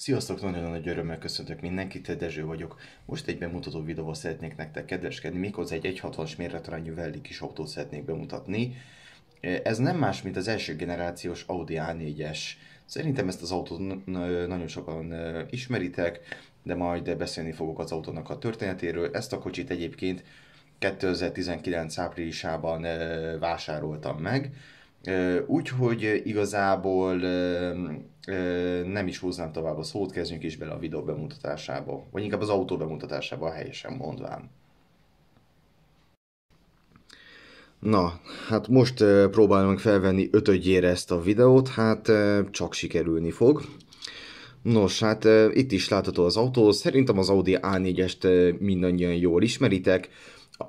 Sziasztok, nagyon nagy örömmel köszöntök mindenkit, Dezső vagyok. Most egy bemutató videóval szeretnék nektek kedveskedni, méghozzá egy 160-as méretarányú Velli kis autót szeretnék bemutatni. Ez nem más, mint az első generációs Audi A4-es. Szerintem ezt az autót nagyon sokan ismeritek, de majd beszélni fogok az autónak a történetéről. Ezt a kocsit egyébként 2019 áprilisában vásároltam meg Úgyhogy igazából nem is hoznám tovább a szót, kezdjünk is bele a videó bemutatásába, vagy inkább az autó bemutatásába, helyesen mondván. Na, hát most próbálom felvenni ötödjére ezt a videót, hát csak sikerülni fog. Nos, hát itt is látható az autó, szerintem az Audi A4-est mindannyian jól ismeritek.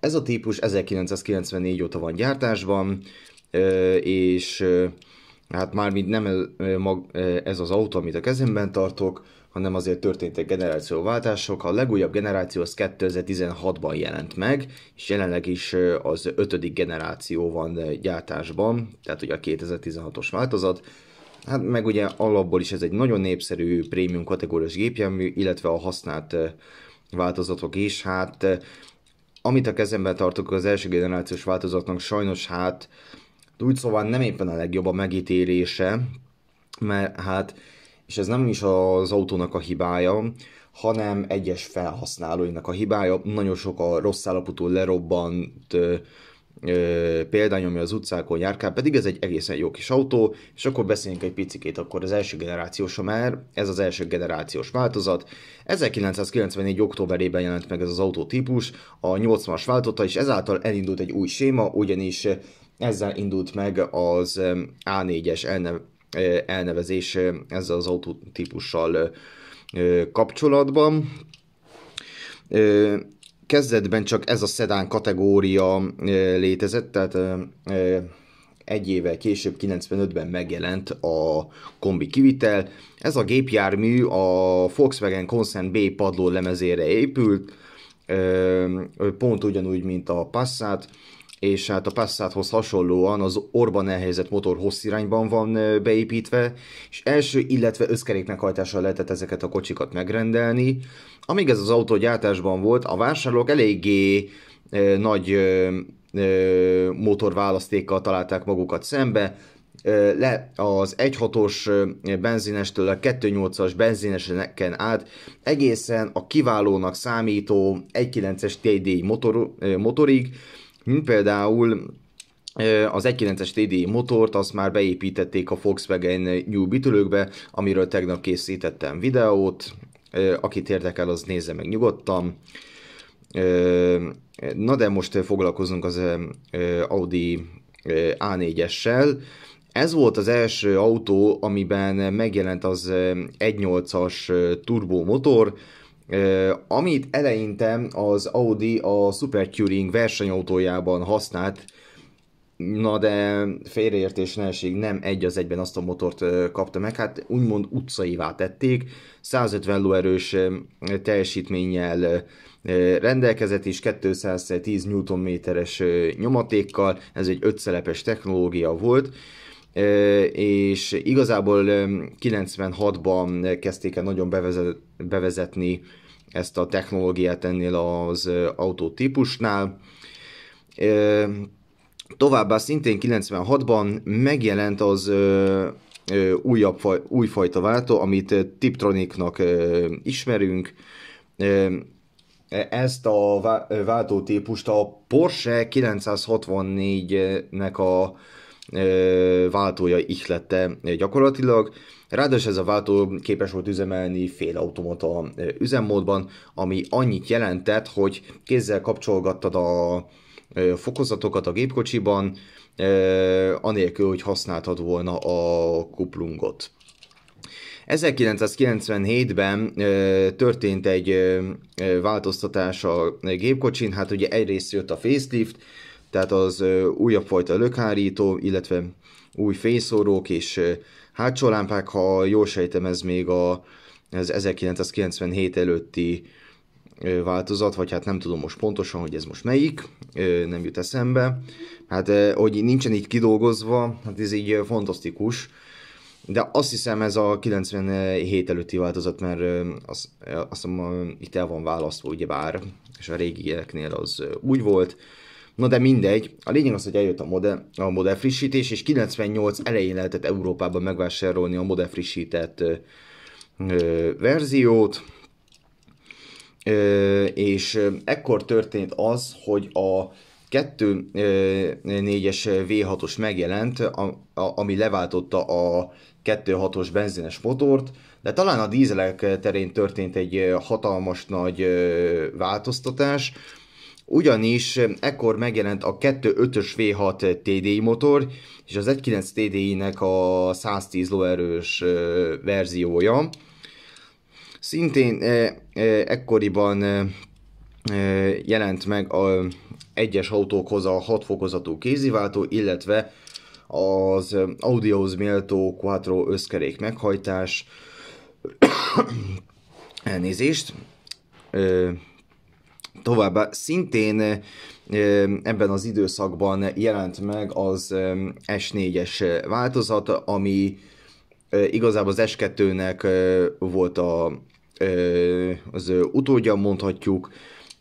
Ez a típus 1994 óta van gyártásban, és hát mármint nem ez az autó, amit a kezemben tartok, hanem azért történtek generációváltások. A legújabb generáció az 2016-ban jelent meg, és jelenleg is az ötödik generáció van gyártásban, tehát ugye a 2016-os változat. Hát meg ugye alapból is ez egy nagyon népszerű prémium kategóriás gépjármű, illetve a használt változatok is. Hát amit a kezemben tartok az első generációs változatnak, sajnos hát úgy szóval nem éppen a legjobb a megítélése, mert hát, és ez nem is az autónak a hibája, hanem egyes felhasználóinak a hibája. Nagyon sok a rossz állapotú lerobbant ö, ö, példány, ami az utcákon járkál, pedig ez egy egészen jó kis autó, és akkor beszéljünk egy picikét akkor az első generációs, mert ez az első generációs változat. 1994. októberében jelent meg ez az típus a 80-as váltotta, és ezáltal elindult egy új séma, ugyanis ezzel indult meg az A4-es elnevezés ezzel az autótípussal kapcsolatban. Kezdetben csak ez a szedán kategória létezett, tehát egy évvel később, 95-ben megjelent a kombi kivitel. Ez a gépjármű a Volkswagen Consent B padló lemezére épült, pont ugyanúgy, mint a Passat, és hát a Passathoz hasonlóan az Orban elhelyezett motor hossz irányban van beépítve, és első, illetve összkerék meghajtással lehetett ezeket a kocsikat megrendelni. Amíg ez az autó gyártásban volt, a vásárlók eléggé nagy motorválasztékkal találták magukat szembe, le az 1.6-os benzinestől a 2.8-as benzineseken át egészen a kiválónak számító 1.9-es TDI motor, motorig, mint például az 1.9-es TDI motort azt már beépítették a Volkswagen New bitülőkbe, amiről tegnap készítettem videót, akit érdekel, az nézze meg nyugodtan. Na de most foglalkozunk az Audi A4-essel. Ez volt az első autó, amiben megjelent az 1.8-as turbomotor, motor, amit eleinte az Audi a Super Touring versenyautójában használt, na de félreértés nehézség nem egy az egyben azt a motort kapta meg, hát úgymond utcaivá tették, 150 lóerős teljesítménnyel rendelkezett is 210 Nm-es nyomatékkal, ez egy ötszelepes technológia volt, és igazából 96-ban kezdték el nagyon bevezetni ezt a technológiát ennél az autó típusnál, Továbbá szintén 96-ban megjelent az újabb, újfajta váltó, amit Tiptroniknak ismerünk. E, ezt a váltótípust a Porsche 964-nek a váltója ihlette gyakorlatilag. Ráadásul ez a váltó képes volt üzemelni automata üzemmódban, ami annyit jelentett, hogy kézzel kapcsolgattad a fokozatokat a gépkocsiban, anélkül, hogy használtad volna a kuplungot. 1997-ben történt egy változtatás a gépkocsin, hát ugye egyrészt jött a facelift, tehát az újabb fajta lökhárító, illetve új fényszórók és hátsó lámpák, ha jól sejtem, ez még a, ez 1997 előtti változat, vagy hát nem tudom most pontosan, hogy ez most melyik, nem jut eszembe. Hát, hogy nincsen így kidolgozva, hát ez így fantasztikus. De azt hiszem ez a 97 előtti változat, mert azt, azt hiszem itt el van választva, ugyebár, és a régieknél az úgy volt. Na de mindegy, a lényeg az, hogy eljött a modell, a modell frissítés, és 98 elején lehetett Európában megvásárolni a modell frissített ö, ö, verziót, ö, és ekkor történt az, hogy a 2.4-es V6-os megjelent, a, a, ami leváltotta a 2.6-os benzines motort, de talán a dízelek terén történt egy hatalmas nagy változtatás, ugyanis eh, ekkor megjelent a 2.5-ös V6 TDI motor, és az 1.9 TDI-nek a 110 lóerős eh, verziója. Szintén eh, ekkoriban jelent meg a egyes autókhoz a 6 fokozatú kéziváltó, illetve az Audihoz méltó Quattro összkerék meghajtás, elnézést, Továbbá szintén ebben az időszakban jelent meg az S4-es változat, ami igazából az S2-nek volt a, az utódja, mondhatjuk,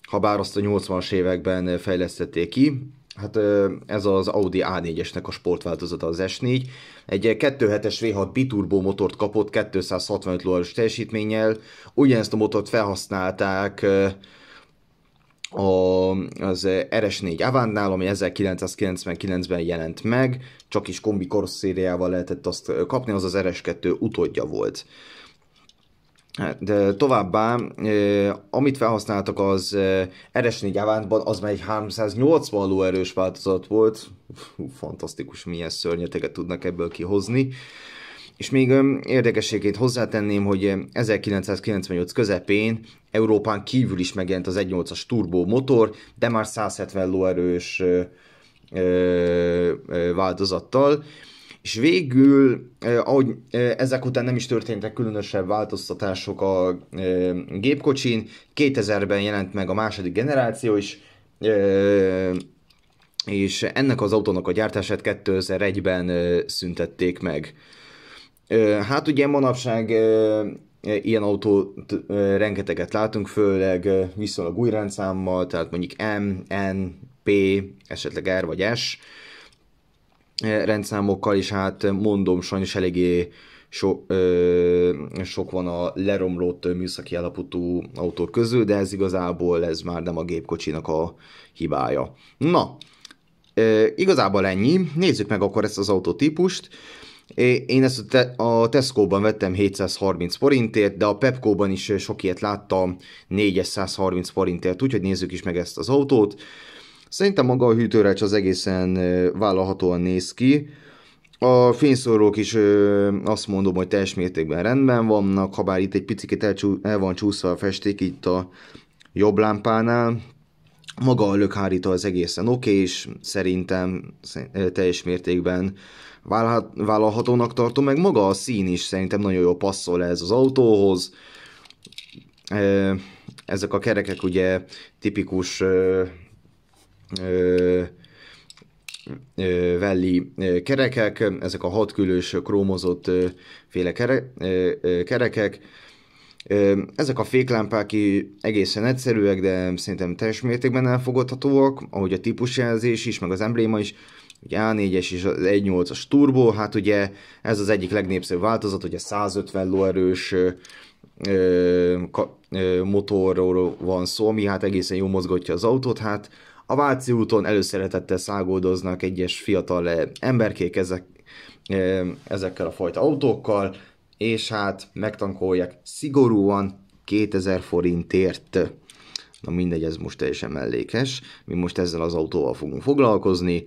ha bár azt a 80-as években fejlesztették ki. Hát ez az Audi A4-esnek a sportváltozata az S4. Egy 2.7-es V6 biturbo motort kapott 265 lóerős teljesítménnyel. Ugyanezt a motort felhasználták a, az eh, RS4 Avantnál, ami 1999-ben jelent meg, csak is kombi korszériával lehetett azt eh, kapni, az az RS2 utódja volt. Hát, de továbbá, eh, amit felhasználtak az RS4 Avantban, az már egy 380 lóerős változat volt. Fú, fantasztikus, milyen szörnyeteket tudnak ebből kihozni. És még érdekességét hozzátenném, hogy 1998 közepén Európán kívül is megjelent az 1.8-as turbó motor, de már 170 lóerős változattal, és végül, ahogy ezek után nem is történtek különösebb változtatások a gépkocsin, 2000-ben jelent meg a második generáció is, és ennek az autónak a gyártását 2001-ben szüntették meg. Hát ugye manapság e, ilyen autót rengeteget látunk, főleg viszonylag új rendszámmal, tehát mondjuk M, N, P, esetleg R vagy S e, rendszámokkal, is hát mondom, sajnos eléggé so, ö, sok van a leromlott műszaki állapotú autó közül, de ez igazából ez már nem a gépkocsinak a hibája. Na, ö, igazából ennyi. Nézzük meg akkor ezt az autótípust. típust. Én ezt a, Tesco-ban vettem 730 forintért, de a Pepco-ban is sok ilyet láttam 430 forintért, úgyhogy nézzük is meg ezt az autót. Szerintem maga a hűtőrecs az egészen vállalhatóan néz ki. A fényszórók is azt mondom, hogy teljes mértékben rendben vannak, ha bár itt egy picit el van csúszva a festék itt a jobb lámpánál. Maga a lökhárító az egészen oké, okay, és szerintem teljes mértékben vállalhatónak tartom, meg maga a szín is szerintem nagyon jól passzol ez az autóhoz. Ezek a kerekek ugye tipikus velli kerekek, ezek a hatkülős krómozott féle kerekek. Ezek a féklámpák egészen egyszerűek, de szerintem teljes mértékben elfogadhatóak, ahogy a típusjelzés is, meg az embléma is ugye A4-es és az 1.8-as turbo, hát ugye ez az egyik legnépszerűbb változat, ugye 150 lóerős ö, ka, ö, motorról van szó, ami hát egészen jó mozgatja az autót, hát a Váci úton előszeretettel szágoldoznak egyes fiatal eh, emberkék ezek, ö, eh, ezekkel a fajta autókkal, és hát megtankolják szigorúan 2000 forintért. Na mindegy, ez most teljesen mellékes. Mi most ezzel az autóval fogunk foglalkozni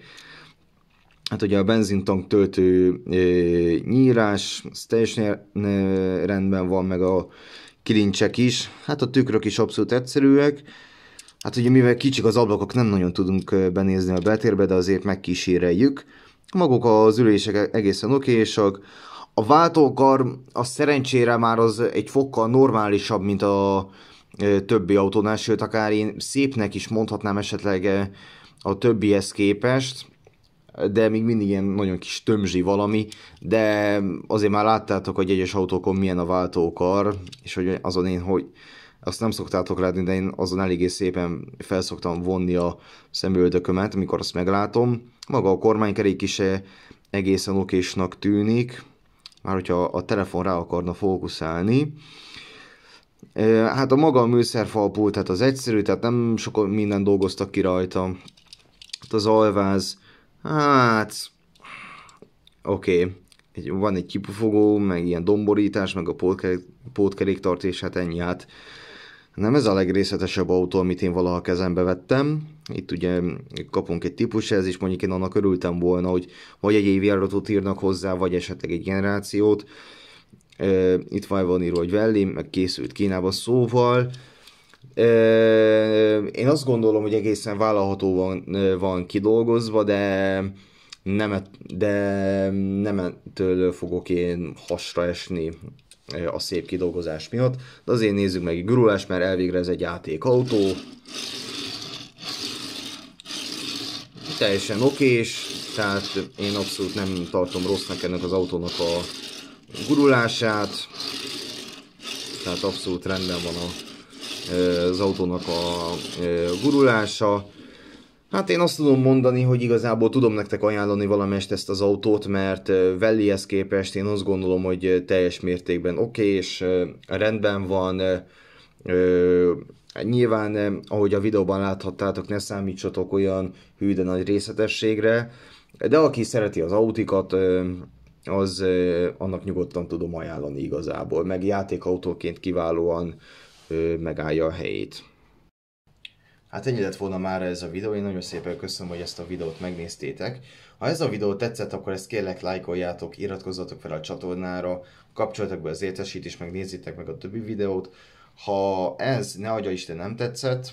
hát ugye a benzintank töltő nyírás, az teljesen rendben van, meg a kilincsek is, hát a tükrök is abszolút egyszerűek, Hát ugye mivel kicsik az ablakok, nem nagyon tudunk benézni a betérbe, de azért megkíséreljük. Maguk az ülések e-, egészen okésak. A váltókar a szerencsére már az egy fokkal normálisabb, mint a többi autónál, sőt akár én szépnek is mondhatnám esetleg a többihez képest de még mindig ilyen nagyon kis tömzsi valami, de azért már láttátok, hogy egyes autókon milyen a váltókar, és hogy azon én hogy azt nem szoktátok látni, de én azon eléggé szépen felszoktam vonni a szemüldökömet, amikor azt meglátom. Maga a kormánykerék is e- egészen okésnak tűnik, már hogyha a telefon rá akarna fókuszálni. E, hát a maga a műszerfalpult, tehát az egyszerű, tehát nem sok minden dolgoztak ki rajta. Hát az alváz, Hát, oké. Okay. Egy, van egy kipufogó, meg ilyen domborítás, meg a pótkerék, pótkeréktartás, hát ennyi. Hát nem ez a legrészletesebb autó, amit én valaha kezembe vettem. Itt ugye kapunk egy típus, ez is mondjuk én annak örültem volna, hogy vagy egy évjáratot írnak hozzá, vagy esetleg egy generációt. Itt van, írva, hogy Velli, meg készült Kínába, szóval én azt gondolom, hogy egészen vállalható van van kidolgozva, de nem, de nem ettől fogok én hasra esni a szép kidolgozás miatt, de azért nézzük meg egy gurulás, mert elvégre ez egy játékautó. Teljesen oké, és tehát én abszolút nem tartom rossznak ennek az autónak a gurulását, tehát abszolút rendben van a az autónak a gurulása. Hát én azt tudom mondani, hogy igazából tudom nektek ajánlani valamest ezt az autót, mert Vellihez képest én azt gondolom, hogy teljes mértékben oké, okay, és rendben van. Nyilván, ahogy a videóban láthattátok, ne számítsatok olyan hű, de nagy részletességre, de aki szereti az autikat, az annak nyugodtan tudom ajánlani igazából, meg játékautóként kiválóan megállja a helyét. Hát ennyi lett volna már ez a videó, én nagyon szépen köszönöm, hogy ezt a videót megnéztétek. Ha ez a videó tetszett, akkor ezt kérlek lájkoljátok, iratkozzatok fel a csatornára, kapcsoljatok be az értesítést, meg nézzétek meg a többi videót. Ha ez, ne adja Isten, nem tetszett,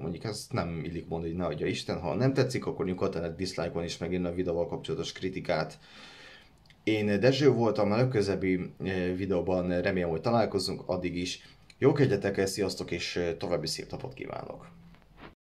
mondjuk ezt nem illik mondani, hogy ne adja Isten, ha nem tetszik, akkor nyugodtan egy dislike is megírni a videóval kapcsolatos kritikát. Én Dezső voltam, a legközebbi videóban remélem, hogy találkozunk, addig is Jókedjetek, eh, sziasztok, és eh, további szép napot kívánok!